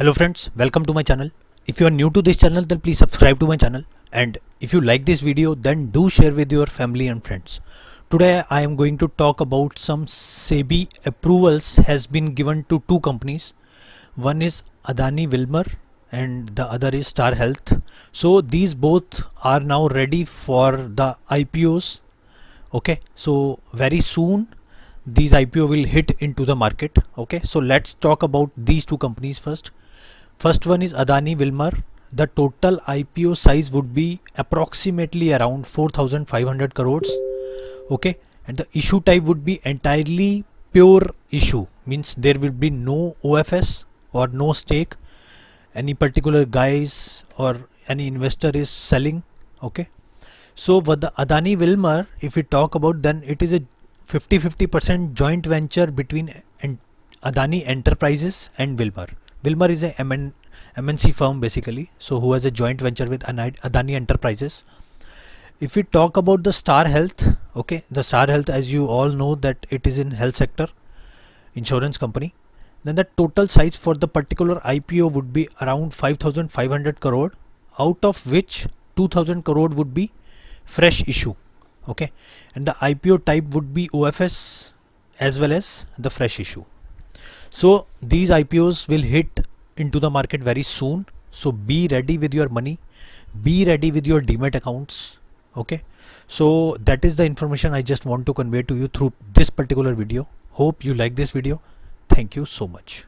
Hello friends, welcome to my channel. If you are new to this channel then please subscribe to my channel and if you like this video then do share with your family and friends. Today I am going to talk about some SEBI approvals has been given to two companies. One is Adani Wilmer and the other is Star Health. So these both are now ready for the IPOs. Okay, so very soon these IPO will hit into the market. Okay, so let's talk about these two companies first. First one is Adani Wilmar. The total IPO size would be approximately around 4500 crores. Okay, and the issue type would be entirely pure issue, means there will be no OFS or no stake. Any particular guys or any investor is selling. Okay, so what the Adani Wilmar, if we talk about, then it is a 50 50% joint venture between Adani Enterprises and Wilmar. Wilmar is a MN, MNC firm basically, so who has a joint venture with Adani Enterprises. If we talk about the Star Health, okay, the Star Health, as you all know, that it is in health sector, insurance company. Then the total size for the particular IPO would be around 5,500 crore, out of which 2,000 crore would be fresh issue okay and the IPO type would be OFS as well as the fresh issue so these IPOs will hit into the market very soon so be ready with your money be ready with your demat accounts okay so that is the information I just want to convey to you through this particular video hope you like this video thank you so much